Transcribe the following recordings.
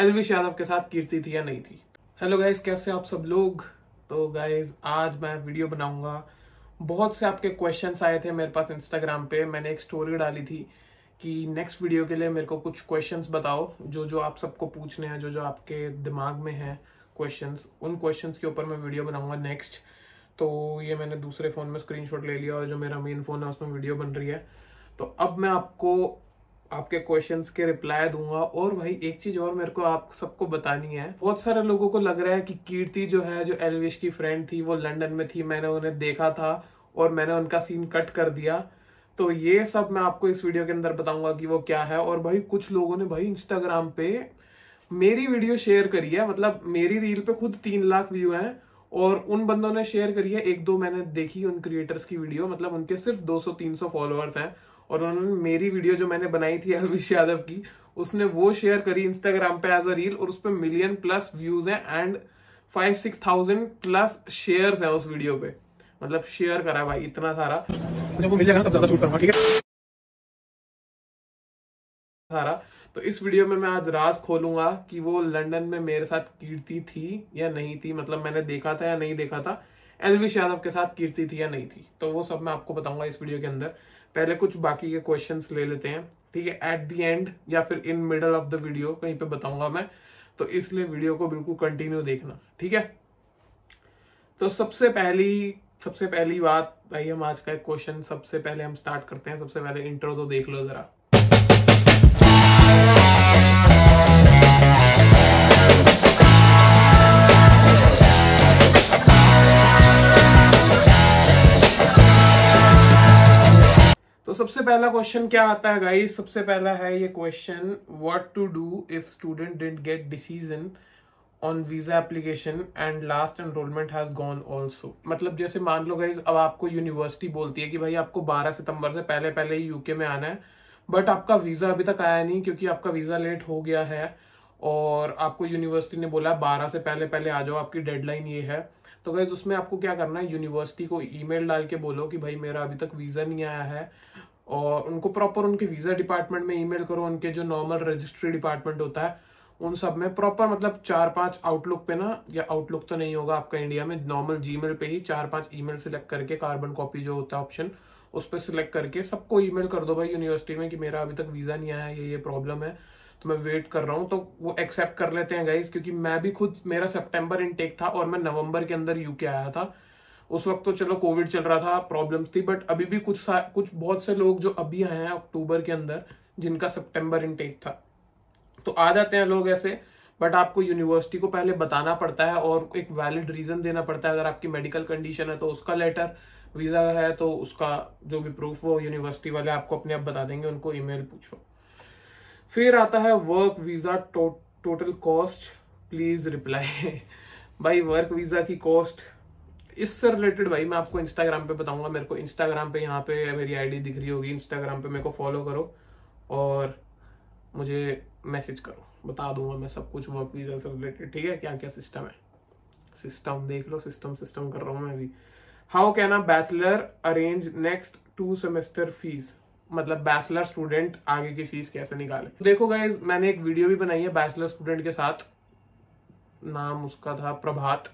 एलविश यादव के साथ कीर्ति थी या नहीं थी हेलो गाइज कैसे आप सब लोग तो गाइज आज मैं वीडियो बनाऊंगा बहुत से आपके क्वेश्चन आए थे मेरे पास इंस्टाग्राम पे मैंने एक स्टोरी डाली थी कि नेक्स्ट वीडियो के लिए मेरे को कुछ क्वेश्चंस बताओ जो जो आप सबको पूछने हैं जो जो आपके दिमाग में हैं क्वेश्चंस उन क्वेश्चंस के ऊपर मैं वीडियो बनाऊंगा नेक्स्ट तो ये मैंने दूसरे फ़ोन में स्क्रीनशॉट ले लिया और जो मेरा मेन फ़ोन है उसमें वीडियो बन रही है तो अब मैं आपको आपके क्वेश्चन के रिप्लाई दूंगा और भाई एक चीज और मेरे को आप सबको बतानी है बहुत सारे लोगों को लग रहा है कि कीर्ति जो है जो एलविश की फ्रेंड थी वो लंदन में थी मैंने उन्हें देखा था और मैंने उनका सीन कट कर दिया तो ये सब मैं आपको इस वीडियो के अंदर बताऊंगा कि वो क्या है और भाई कुछ लोगों ने भाई इंस्टाग्राम पे मेरी वीडियो शेयर करी है मतलब मेरी रील पे खुद तीन लाख व्यू है और उन बंदों ने शेयर करी है एक दो मैंने देखी उन क्रिएटर्स की वीडियो मतलब उनके सिर्फ 200-300 फॉलोअर्स हैं और उन्होंने मेरी वीडियो जो मैंने बनाई थी अलविश यादव की उसने वो शेयर करी इंस्टाग्राम पे एज अ रील और उस पर मिलियन प्लस व्यूज हैं and five six thousand plus share है उस वीडियो पे मतलब शेयर करा भाई इतना सारा जब वो मिल जाएगा तब ज्यादा शूट करूंगा ठीक है सारा तो इस वीडियो में मैं आज राज खोलूंगा कि वो लंदन में मेरे साथ कीर्ति थी या नहीं थी मतलब मैंने देखा था या नहीं देखा था एलविश यादव के साथ कीर्ति थी या नहीं थी तो वो सब मैं आपको बताऊंगा इस वीडियो के अंदर पहले कुछ बाकी के क्वेश्चंस ले लेते हैं ठीक है एट दी एंड या फिर in middle of the video कहीं पे बताऊंगा मैं तो इसलिए वीडियो को बिल्कुल कंटिन्यू देखना ठीक है तो सबसे पहली सबसे पहली बात भाई हम आज का एक क्वेश्चन सबसे पहले हम स्टार्ट करते हैं सबसे पहले इंट्रो तो देख लो जरा तो सबसे पहला क्वेश्चन क्या आता है गाइस सबसे पहला है ये question what to do if student didn't get decision on visa application and last enrolment has gone also मतलब जैसे मान लो गाइस अब आपको यूनिवर्सिटी बोलती है कि भाई आपको 12 सितंबर से पहले पहले ही यूके में आना है बट आपका वीज़ा अभी तक आया नहीं क्योंकि आपका वीज़ा लेट हो गया है और आपको यूनिवर्सिटी ने बोला बारह से पहले पहले आ जाओ आपकी डेडलाइन ये है तो गैज़ उसमें आपको क्या करना है यूनिवर्सिटी को ईमेल डाल के बोलो कि भाई मेरा अभी तक वीज़ा नहीं आया है और उनको प्रॉपर उनके वीज़ा डिपार्टमेंट में ईमेल करो उनके जो नॉर्मल रजिस्ट्री डिपार्टमेंट होता है उन सब में प्रॉपर मतलब चार पांच आउटलुक पे ना या आउटलुक तो नहीं होगा आपका इंडिया में नॉर्मल जीमेल पे ही चार पांच ईमेल सेलेक्ट करके कार्बन कॉपी जो होता है ऑप्शन उस पर सिलेक्ट करके सबको ईमेल कर दो भाई यूनिवर्सिटी में कि मेरा अभी तक वीज़ा नहीं आया ये ये प्रॉब्लम है तो मैं वेट कर रहा हूँ तो वो एक्सेप्ट कर लेते हैं गाइज क्योंकि मैं भी खुद मेरा सेप्टेम्बर इनटेक था और मैं नवंबर के अंदर यूके आया था उस वक्त तो चलो कोविड चल रहा था प्रॉब्लम थी बट अभी भी कुछ कुछ बहुत से लोग जो अभी आए हैं अक्टूबर के अंदर जिनका सितंबर इनटेक था तो आ जाते हैं लोग ऐसे बट आपको यूनिवर्सिटी को पहले बताना पड़ता है और एक वैलिड रीज़न देना पड़ता है अगर आपकी मेडिकल कंडीशन है तो उसका लेटर वीज़ा है तो उसका जो भी प्रूफ वो यूनिवर्सिटी वाले आपको अपने आप बता देंगे उनको ईमेल पूछो फिर आता है work visa to, total cost please reply भाई वर्क वीज़ा की कॉस्ट इससे रिलेटेड भाई मैं आपको इंस्टाग्राम पे बताऊंगा मेरे को इंस्टाग्राम पे यहाँ पे मेरी आईडी दिख रही होगी इंस्टाग्राम पे मेरे को फॉलो करो और मुझे मैसेज करो बता दूंगा मैं सब कुछ वर्क वीज़ा से रिलेटेड ठीक है क्या क्या सिस्टम है सिस्टम देख लो सिस्टम सिस्टम कर रहा हूँ मैं अभी how can a bachelor arrange next two semester fees मतलब बैचलर स्टूडेंट आगे की फीस कैसे निकाले देखो गाइज मैंने एक वीडियो भी बनाई है बैचलर स्टूडेंट के साथ नाम उसका था प्रभात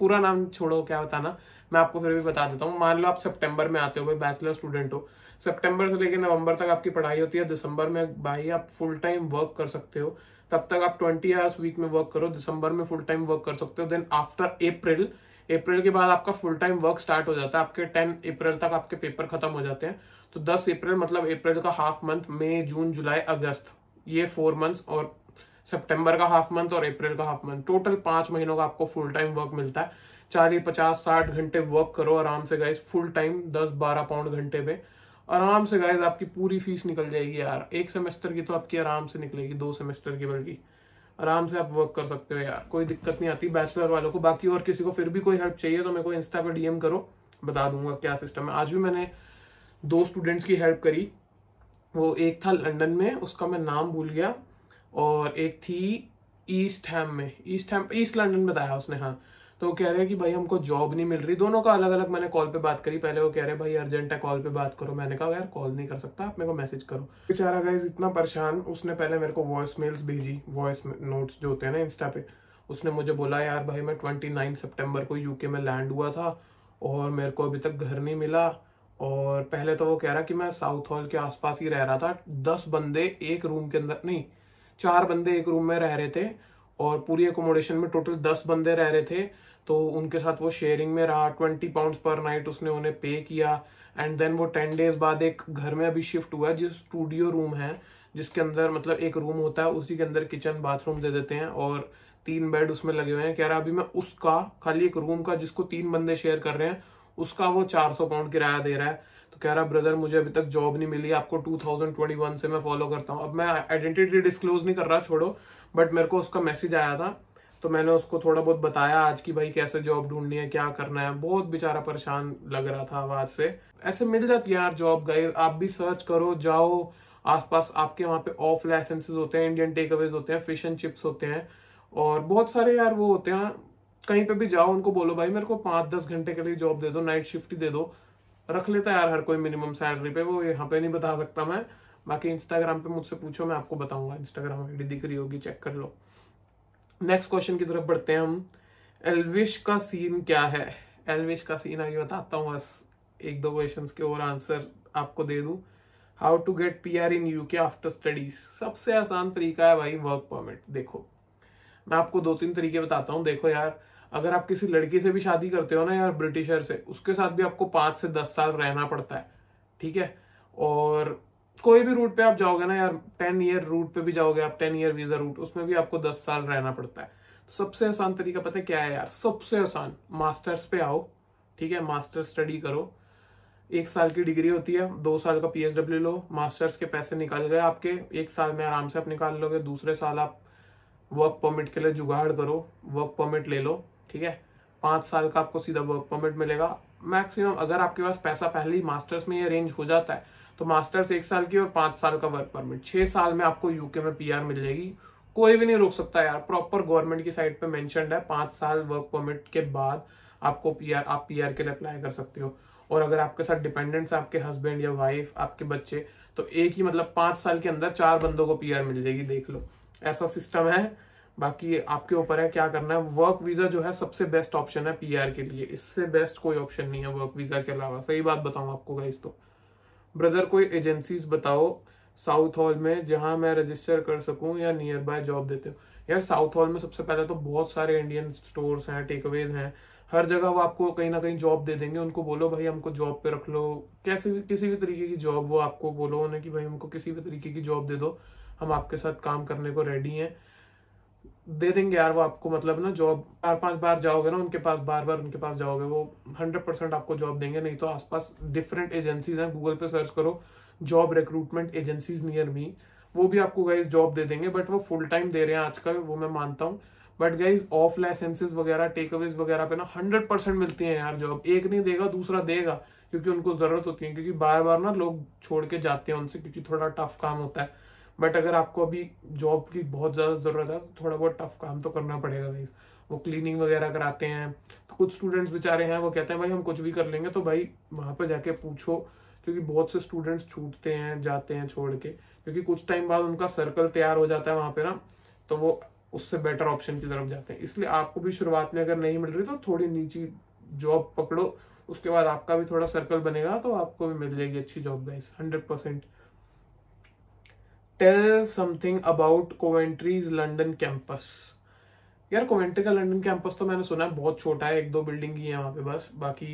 पूरा नाम छोड़ो क्या बताना मैं आपको फिर भी बता देता हूँ मान लो आप सितंबर में आते हो भाई बैचलर स्टूडेंट हो सितंबर से लेकर नवंबर तक आपकी पढ़ाई होती है दिसंबर में भाई आप फुल टाइम वर्क कर सकते हो तब तक आप ट्वेंटी आवर्स वीक में वर्क करो दिसंबर में फुल टाइम वर्क कर सकते हो देन आफ्टर अप्रैल अप्रैल के बाद आपका फुल टाइम वर्क स्टार्ट हो जाता है आपके टेन अप्रैल तक आपके पेपर खत्म हो जाते हैं तो दस अप्रैल मतलब अप्रैल का हाफ मंथ मई जून जुलाई अगस्त ये फोर मंथ्स और सितंबर का हाफ मंथ और अप्रैल का हाफ मंथ टोटल पांच महीनों का आपको फुल टाइम वर्क मिलता है चालीस पचास साठ घंटे वर्क करो आराम से गाइज फुल टाइम दस बारह पाउंड घंटे पे आराम से गाइज आपकी पूरी फीस निकल जाएगी यार एक सेमेस्टर की तो आपकी आराम से निकलेगी दो सेमेस्टर की बल्कि आराम से आप वर्क कर सकते हो यार कोई दिक्कत नहीं आती बैचलर वालों को बाकी और किसी को फिर भी कोई हेल्प चाहिए तो मेरे को इंस्टा पे डीएम करो बता दूंगा क्या सिस्टम है आज भी मैंने दो स्टूडेंट्स की हेल्प करी वो एक था लंदन में उसका मैं नाम भूल गया और एक थी ईस्ट हैम में ईस्ट हैम ईस्ट लंडन बताया उसने हाँ तो वो कह रहे हैं कि भाई हमको जॉब नहीं मिल रही दोनों का अलग अलग मैंने कॉल पे बात करी पहले वो कह रहे हैं भाई अर्जेंट है कॉल पे बात करो मैंने कहा यार कॉल नहीं कर सकता आप मेरे को मैसेज करो बेचारा गाइज इतना परेशान उसने पहले मेरे को वॉइस मेल्स भेजी वॉइस नोट्स जो होते हैं ना इंस्टा पे उसने मुझे बोला यार भाई मैं ट्वेंटी नाइन सेप्टेम्बर को यूके में लैंड हुआ था और मेरे को अभी तक घर नहीं मिला और पहले तो वो कह रहा कि मैं साउथ हॉल के आसपास ही रह रहा था दस बंदे एक रूम के अंदर नहीं चार बंदे एक रूम में रह रहे थे और पूरी एकोमोडेशन में टोटल दस बंदे रह रहे थे तो उनके साथ वो शेयरिंग में रहा ट्वेंटी पाउंड पर नाइट उसने उन्हें पे किया एंड देन वो टेन डेज बाद एक घर में अभी शिफ्ट हुआ है जो स्टूडियो रूम है जिसके अंदर मतलब एक रूम होता है उसी के अंदर किचन बाथरूम दे देते हैं और तीन बेड उसमें लगे हुए हैं कह रहा अभी मैं उसका खाली एक रूम का जिसको तीन बंदे शेयर कर रहे हैं उसका वो चार सौ पाउंड किराया दे रहा है तो कह रहा ब्रदर मुझे अभी तक जॉब नहीं मिली आपको 2021 से मैं फॉलो करता हूँ अब मैं आइडेंटिटी डिस्क्लोज नहीं कर रहा छोड़ो बट मेरे को उसका मैसेज आया था तो मैंने उसको थोड़ा बहुत बताया आज की भाई कैसे जॉब ढूंढनी है क्या करना है बहुत बेचारा परेशान लग रहा था आवाज से ऐसे मिल जाती यार जॉब गाइज आप भी सर्च करो जाओ आसपास आपके वहाँ पे ऑफ लाइसेंसेज होते हैं इंडियन टेक अवेज होते हैं फिश एंड चिप्स होते हैं और बहुत सारे यार वो होते हैं कहीं पे भी जाओ उनको बोलो भाई मेरे को पांच दस घंटे के लिए जॉब दे दो नाइट शिफ्ट ही दे दो रख लेता है यार हर कोई मिनिमम सैलरी पे वो यहाँ पे नहीं बता सकता मैं बाकी इंस्टाग्राम पे मुझसे पूछो मैं आपको बताऊंगा इंस्टाग्राम आईडी दिख रही होगी चेक कर लो नेक्स्ट क्वेश्चन की तरफ बढ़ते हैं हम एलविश का सीन क्या है एलविश का सीन अभी बताता हूँ बस एक दो क्वेश्चन के और आंसर आपको दे दू how to get P R in U K after studies सबसे आसान तरीका है भाई वर्क परमिट देखो मैं आपको दो तीन तरीके बताता हूँ देखो यार अगर आप किसी लड़की से भी शादी करते हो ना यार ब्रिटिशर से उसके साथ भी आपको पांच से दस साल रहना पड़ता है ठीक है और कोई भी रूट पे आप जाओगे ना यार टेन ईयर रूट पे भी जाओगे आप टेन ईयर वीजा रूट उसमें भी आपको दस साल रहना पड़ता है तो सबसे आसान तरीका पता है क्या है यार सबसे आसान मास्टर्स पे आओ ठीक है मास्टर स्टडी करो एक साल की डिग्री होती है दो साल का पीएचडब्ल्यू लो मास्टर्स के पैसे निकाल गए आपके एक साल में आराम से आप निकाल लोगे दूसरे साल आप वर्क परमिट के लिए जुगाड़ करो वर्क परमिट ले लो ठीक है पाँच साल का आपको सीधा वर्क परमिट मिलेगा मैक्सिमम अगर आपके पास पैसा पहले ही मास्टर्स में ये अरेंज हो जाता है तो मास्टर्स एक साल की और पाँच साल का वर्क परमिट छः साल में आपको यूके में पीआर मिल जाएगी कोई भी नहीं रोक सकता यार प्रॉपर गवर्नमेंट की साइड पे मेंशनड है पाँच साल वर्क परमिट के बाद आपको पीआर आप पीआर के लिए अप्लाई कर सकते हो और अगर आपके साथ डिपेंडेंट्स आपके हस्बैंड या वाइफ आपके बच्चे तो एक ही मतलब पाँच साल के अंदर चार बंदों को पीआर मिल जाएगी देख लो ऐसा सिस्टम है बाकी आपके ऊपर है क्या करना है वर्क वीज़ा जो है सबसे बेस्ट ऑप्शन है पीआर के लिए इससे बेस्ट कोई ऑप्शन नहीं है वर्क वीज़ा के अलावा सही बात बताऊ आपको गाइस तो ब्रदर कोई एजेंसीज बताओ साउथ हॉल में जहां मैं रजिस्टर कर सकूं या नियर बाय जॉब देते हो यार साउथ हॉल में सबसे पहले तो बहुत सारे इंडियन स्टोर हैं टेकअवेज हैं हर जगह वो आपको कहीं ना कहीं जॉब दे देंगे उनको बोलो भाई हमको जॉब पे रख लो कैसे भी किसी भी तरीके की जॉब वो आपको बोलो उन्हें कि भाई हमको किसी भी तरीके की जॉब दे दो हम आपके साथ काम करने को रेडी हैं दे देंगे यार वो आपको मतलब ना जॉब चार पांच बार जाओगे ना उनके पास बार बार उनके पास जाओगे वो हंड्रेड परसेंट आपको जॉब देंगे नहीं तो आसपास डिफरेंट एजेंसीज हैं गूगल पे सर्च करो job recruitment agencies near me वो भी आपको गाइज जॉब दे देंगे बट वो फुल टाइम दे रहे हैं आज वो मैं मानता हूँ बट गाइज ऑफ लाइसेंसेज वगैरह टेक अवेज वगैरह पे ना हंड्रेड परसेंट मिलती है यार जॉब एक नहीं देगा दूसरा देगा क्योंकि उनको जरूरत होती है क्योंकि बार बार ना लोग छोड़ के जाते हैं उनसे क्योंकि थोड़ा टफ काम होता है बट अगर आपको अभी जॉब की बहुत ज़्यादा ज़रूरत है तो थोड़ा बहुत टफ काम तो करना पड़ेगा भाई वो क्लीनिंग वगैरह कराते हैं तो कुछ स्टूडेंट्स बेचारे हैं वो कहते हैं भाई हम कुछ भी कर लेंगे तो भाई वहां पर जाके पूछो क्योंकि बहुत से स्टूडेंट्स छूटते हैं जाते हैं छोड़ के क्योंकि कुछ टाइम बाद उनका सर्कल तैयार हो जाता है वहां पे ना तो वो उससे बेटर ऑप्शन की तरफ जाते हैं इसलिए आपको भी शुरुआत में अगर नहीं मिल रही तो थोड़ी नीची जॉब पकड़ो उसके बाद आपका भी थोड़ा सर्कल बनेगा तो आपको भी मिल जाएगी अच्छी job guys hundred percent tell something about Coventry's London campus यार कोवेंट्री का लंडन कैंपस तो मैंने सुना है बहुत छोटा है एक दो बिल्डिंग ही है वहाँ पे बस बाकी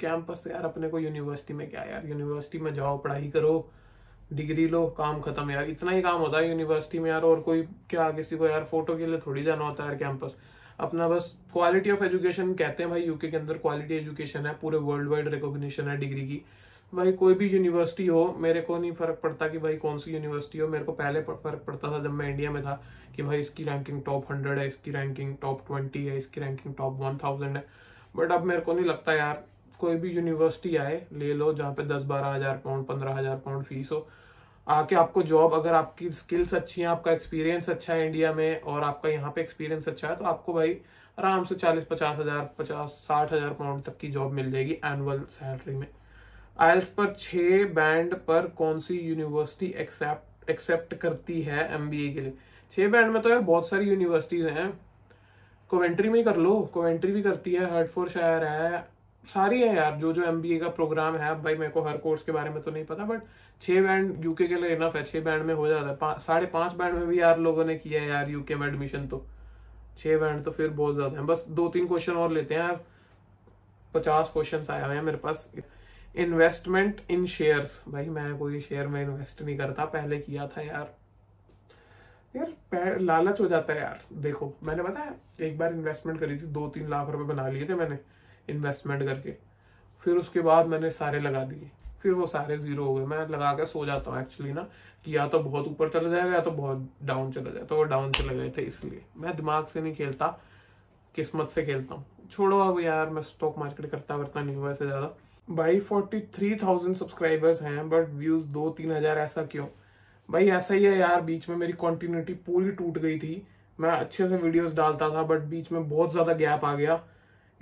कैंपस यार अपने को यूनिवर्सिटी में क्या यार यूनिवर्सिटी में जाओ पढ़ाई करो डिग्री लो काम खत्म यार इतना ही काम होता है यूनिवर्सिटी में यार और कोई क्या किसी को यार फोटो के लिए थोड़ी जाना होता है यार कैंपस अपना बस क्वालिटी ऑफ एजुकेशन कहते हैं भाई यूके के अंदर क्वालिटी एजुकेशन है पूरे वर्ल्ड वाइड रिकॉग्निशन है डिग्री की भाई कोई भी यूनिवर्सिटी हो मेरे को नहीं फ़र्क पड़ता कि भाई कौन सी यूनिवर्सिटी हो मेरे को पहले फ़र्क पड़ता था जब मैं इंडिया में था कि भाई इसकी रैंकिंग टॉप हंड्रेड है इसकी रैंकिंग टॉप ट्वेंटी है इसकी रैंकिंग टॉप वन थाउजेंड है बट अब मेरे को नहीं लगता यार कोई भी यूनिवर्सिटी आए ले लो जहाँ पे दस बारह हज़ार पाउंड पंद्रह हज़ार पाउंड फीस हो आके आपको जॉब अगर आपकी स्किल्स अच्छी हैं आपका एक्सपीरियंस अच्छा है इंडिया में और आपका यहाँ पे एक्सपीरियंस अच्छा है तो आपको भाई आराम से चालीस पचास हज़ार पचास साठ हज़ार पाउंड तक की जॉब मिल जाएगी एनुअल सैलरी में आयल्स पर छह बैंड पर कौन सी यूनिवर्सिटी एक्सेप्ट एक्सेप्ट करती है एमबीए के लिए छह बैंड में तो यार बहुत सारी यूनिवर्सिटीज हैं कोवेंट्री में कर लो कोवेंट्री भी करती है हर्टफोर शायर है सारी है यार जो जो एम का प्रोग्राम है भाई मेरे को हर कोर्स के बारे में तो नहीं पता बट छः बैंड यूके के लिए इनफ है छः बैंड में हो जाता है पा, साढ़े पाँच बैंड में भी यार लोगों ने किया है यार यूके में एडमिशन तो छः बैंड तो फिर बहुत ज़्यादा है बस दो तीन क्वेश्चन और लेते हैं यार पचास क्वेश्चन आया हुए हैं मेरे पास इन्वेस्टमेंट इन शेयर्स भाई मैं कोई शेयर में इन्वेस्ट नहीं करता पहले किया था यार यार लालच हो जाता है यार देखो मैंने पता है एक बार इन्वेस्टमेंट करी थी दो तीन लाख रुपए बना लिए थे मैंने इन्वेस्टमेंट करके फिर उसके बाद मैंने सारे लगा दिए फिर वो सारे जीरो हो गए मैं लगा के सो जाता हूँ एक्चुअली ना कि या तो बहुत ऊपर चला जाएगा या तो बहुत डाउन चला जाए तो वो डाउन चले गए थे इसलिए मैं दिमाग से नहीं खेलता किस्मत से खेलता हूँ छोड़ो अब यार मैं स्टॉक मार्केट करता वरता नहीं हुआ ऐसे ज़्यादा भाई फोर्टी थ्री थाउजेंड सब्सक्राइबर्स हैं बट व्यूज दो तीन हजार ऐसा क्यों भाई ऐसा ही है यार बीच में मेरी कॉन्टिन्यूटी पूरी टूट गई थी मैं अच्छे से वीडियोस डालता था बट बीच में बहुत ज़्यादा गैप आ गया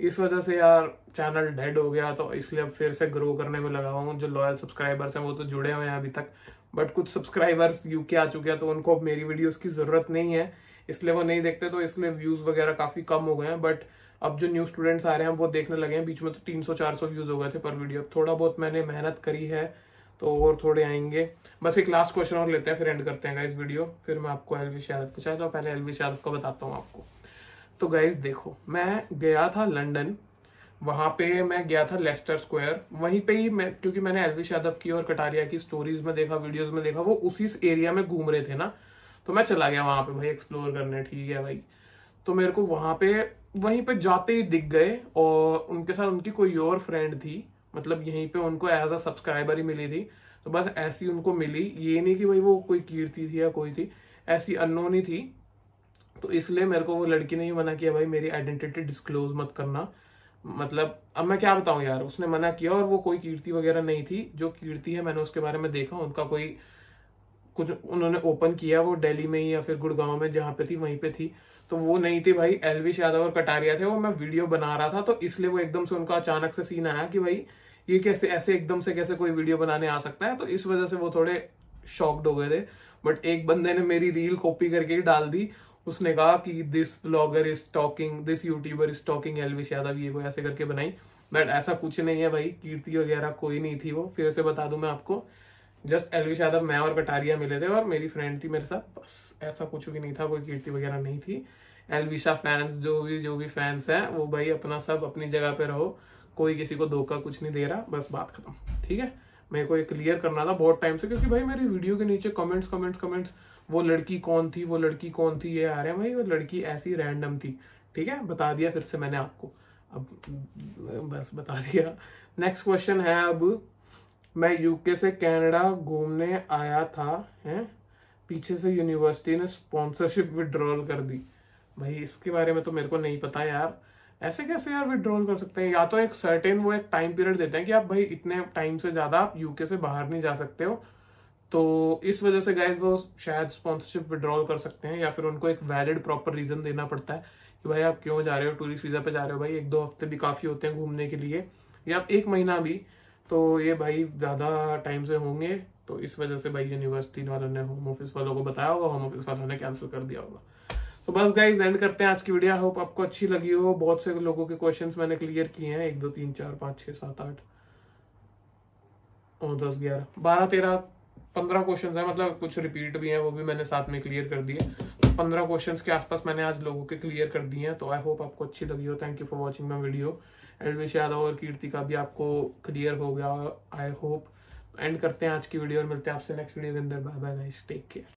इस वजह से यार चैनल डेड हो गया तो इसलिए अब फिर से ग्रो करने में लगा हूँ जो लॉयल सब्सक्राइबर्स हैं वो तो जुड़े हुए हैं अभी तक बट कुछ सब्सक्राइबर्स यूके आ चुके हैं तो उनको अब मेरी वीडियोस की ज़रूरत नहीं है इसलिए वो नहीं देखते तो इसलिए व्यूज़ वगैरह काफ़ी कम हो गए हैं बट अब जो न्यू स्टूडेंट्स आ रहे हैं वो देखने लगे हैं बीच में तो 300-400 व्यूज हो गए थे पर वीडियो अब थोड़ा बहुत मैंने मेहनत करी है तो और थोड़े आएंगे बस एक लास्ट क्वेश्चन और लेते हैं फिर एंड करते हैं गाइज वीडियो फिर मैं आपको एलविश यादव का चाहता हूँ पहले एलविश यादव का बताता हूँ आपको तो गाइज देखो मैं गया था लंडन वहाँ पे मैं गया था लेस्टर स्क्वायर वहीं पे ही मैं क्योंकि मैंने एलविश यादव की और कटारिया की स्टोरीज में देखा वीडियोस में देखा वो उसी एरिया में घूम रहे थे ना तो मैं चला गया वहाँ पे भाई एक्सप्लोर करने ठीक है भाई तो मेरे को वहाँ पे वहीं पर जाते ही दिख गए और उनके साथ उनकी कोई और फ्रेंड थी मतलब यहीं पे उनको एज अ सब्सक्राइबर ही मिली थी तो बस ऐसी उनको मिली ये नहीं कि भाई वो कोई कीर्ति थी या कोई थी ऐसी अनोनी थी तो इसलिए मेरे को वो लड़की ने ही मना किया भाई मेरी आइडेंटिटी डिस्क्लोज मत करना मतलब अब मैं क्या बताऊं यार उसने मना किया और वो कोई कीर्ति वगैरह नहीं थी जो कीर्ति है मैंने उसके बारे में देखा उनका कोई कुछ उन्होंने ओपन किया वो दिल्ली में ही या फिर गुड़गांव में जहाँ पे थी वहीं पे थी तो वो नहीं थे भाई एलविश यादव और कटारिया थे वो मैं वीडियो बना रहा था तो इसलिए वो एकदम से उनका अचानक से सीन आया कि भाई ये कैसे ऐसे एकदम से कैसे कोई वीडियो बनाने आ सकता है तो इस वजह से वो थोड़े शॉक्ड हो गए थे बट एक बंदे ने मेरी रील कॉपी करके ही डाल दी उसने कहा कि this blogger is talking this YouTuber is talking Elvish Yadav ये वो ऐसे करके बनाई बट ऐसा कुछ नहीं है भाई कीर्ति वगैरह कोई नहीं थी वो फिर से बता दू मैं आपको जस्ट एलविश यादव मैं और कटारिया मिले थे और मेरी फ्रेंड थी मेरे साथ बस ऐसा कुछ भी नहीं था कोई कीर्ति वगैरह नहीं थी एलविशा फैंस जो भी जो भी फैंस हैं वो भाई अपना सब अपनी जगह पे रहो कोई किसी को धोखा कुछ नहीं दे रहा बस बात खत्म ठीक है मेरे को ये क्लियर करना था बहुत टाइम से क्योंकि भाई मेरी वीडियो के नीचे कमेंट्स कमेंट्स कमेंट्स वो लड़की कौन थी वो लड़की कौन थी ये आ रहे हैं भाई वो लड़की ऐसी रैंडम थी ठीक है बता दिया फिर से मैंने आपको अब बस बता दिया नेक्स्ट क्वेश्चन है अब मैं यूके से कनाडा घूमने आया था हैं पीछे से यूनिवर्सिटी ने स्पॉन्सरशिप विड्रॉल कर दी भाई इसके बारे में तो मेरे को नहीं पता यार ऐसे कैसे यार विड्रॉल कर सकते हैं या तो एक सर्टेन वो एक टाइम पीरियड देते हैं कि आप भाई इतने टाइम से ज़्यादा आप यूके से बाहर नहीं जा सकते हो तो इस वजह से गाइज वो शायद स्पॉन्सरशिप विड्रॉल कर सकते हैं या फिर उनको एक वैलिड प्रॉपर रीज़न देना पड़ता है कि भाई आप क्यों जा रहे हो टूरिस्ट वीज़ा पे जा रहे हो भाई एक दो हफ्ते भी काफ़ी होते हैं घूमने के लिए या एक महीना भी तो ये भाई ज़्यादा टाइम से होंगे तो इस वजह से भाई यूनिवर्सिटी वालों ने होम ऑफिस वालों को बताया होगा होम ऑफिस वालों ने कैंसिल कर दिया होगा तो बस गाइज एंड करते हैं आज की वीडियो होप आपको अच्छी लगी हो बहुत से लोगों के क्वेश्चन मैंने क्लियर किए हैं एक दो तीन चार पाँच छः सात आठ और दस ग्यारह बारह तेरह पंद्रह क्वेश्चन है मतलब कुछ रिपीट भी हैं वो भी मैंने साथ में क्लियर कर दिए तो पंद्रह क्वेश्चन के आसपास मैंने आज लोगों के क्लियर कर दिए हैं तो आई होप आपको अच्छी लगी हो thank you for watching my video Elvish Yadav और कीर्ति का भी आपको क्लियर हो गया आई होप एंड करते हैं आज की वीडियो और मिलते हैं आपसे नेक्स्ट वीडियो के अंदर bye bye guys take care